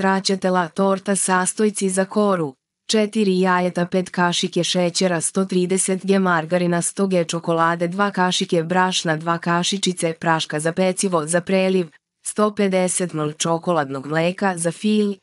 straća tela torta sastojci za koru, 4 jajeta, 5 kašike šećera, 130 g margarina, 100 g čokolade, 2 kašike brašna, 2 kašičice praška za pecivo za preliv, 150 ml čokoladnog mleka za fil,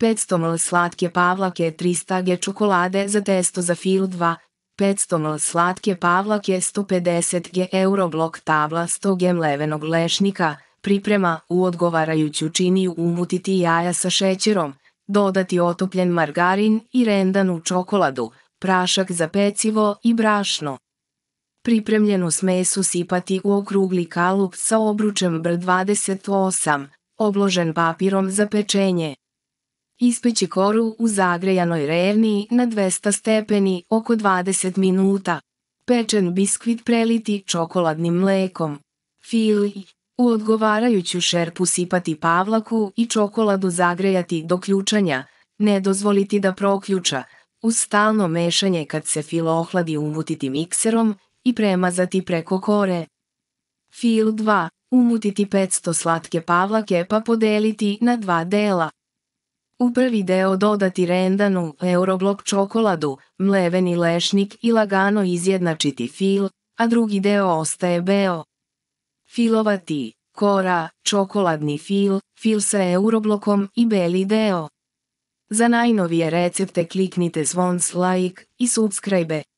500 ml slatke pavlake, 300 g čokolade za testo za fil 2, 500 ml slatke pavlake, 150 g euroblok tabla, 100 g mlevenog lešnika, priprema, u odgovarajuću činiju umutiti jaja sa šećerom, dodati otopljen margarin i rendanu čokoladu, prašak za pecivo i brašno. Pripremljenu smesu sipati u okrugli kalup sa obručem B28, obložen papirom za pečenje. Ispeći koru u zagrejanoj revni na 200 stepeni oko 20 minuta. Pečen biskvit preliti čokoladnim mlekom. Fili U odgovarajuću šerpu sipati pavlaku i čokoladu zagrejati do ključanja, ne dozvoliti da proključa, uz stalno mešanje kad se filo ohladi umutiti mikserom i premazati preko kore. Fil 2. Umutiti 500 slatke pavlake pa podeliti na dva dela. U prvi deo dodati rendanu, euroblok čokoladu, mleveni lešnik i lagano izjednačiti fil, a drugi deo ostaje beo filovati, kora, čokoladni fil, fil sa euroblokom i beli deo. Za najnovije recepte kliknite zvon like i subscribe.